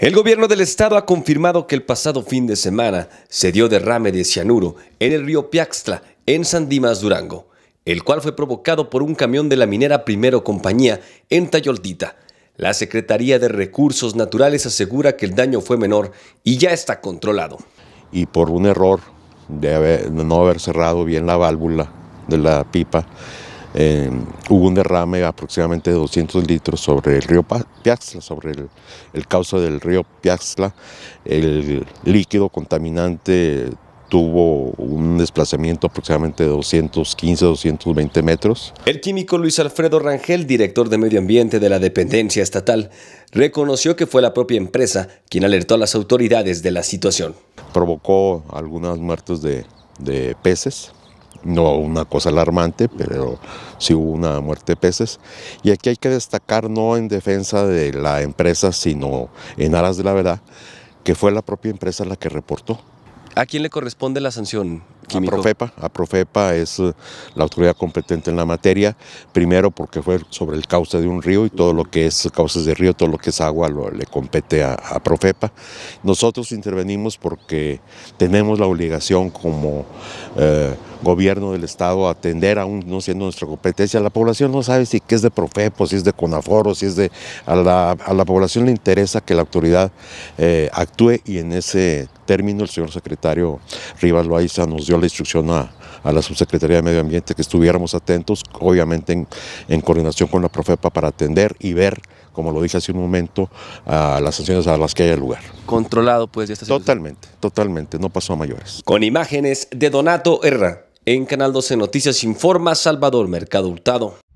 El gobierno del estado ha confirmado que el pasado fin de semana se dio derrame de cianuro en el río Piaxtla, en San Dimas, Durango, el cual fue provocado por un camión de la minera Primero Compañía en Tayoldita. La Secretaría de Recursos Naturales asegura que el daño fue menor y ya está controlado. Y por un error de no haber cerrado bien la válvula de la pipa, eh, hubo un derrame de aproximadamente 200 litros sobre el río Piaxla, sobre el, el cauce del río Piaxla. El líquido contaminante tuvo un desplazamiento aproximadamente de 215-220 metros. El químico Luis Alfredo Rangel, director de Medio Ambiente de la dependencia estatal, reconoció que fue la propia empresa quien alertó a las autoridades de la situación. Provocó algunas muertes de peces, no una cosa alarmante, pero sí hubo una muerte de peces. Y aquí hay que destacar, no en defensa de la empresa, sino en aras de la verdad, que fue la propia empresa la que reportó. ¿A quién le corresponde la sanción? A Profepa, a Profepa es eh, la autoridad competente en la materia, primero porque fue sobre el cauce de un río y todo lo que es cauces de río, todo lo que es agua le compete a, Profepa. Nosotros intervenimos porque tenemos la obligación como eh, gobierno del Estado atender, aún no siendo nuestra competencia. La población no sabe si es de Profepo, si es de Conaforo, si es de... A la, población le interesa que la autoridad eh, actúe y en ese término el señor secretario Rivas Loaiza nos dio la instrucción a, la Subsecretaría de Medio Ambiente que estuviéramos atentos, obviamente en, en, coordinación con la Profepa para atender y ver, como lo dije hace un momento, a las sanciones a las que haya lugar. Controlado pues de esta situación. Totalmente, totalmente, no pasó a mayores. Con imágenes de Donato Herra. En Canal 12 Noticias informa Salvador Mercado Hurtado.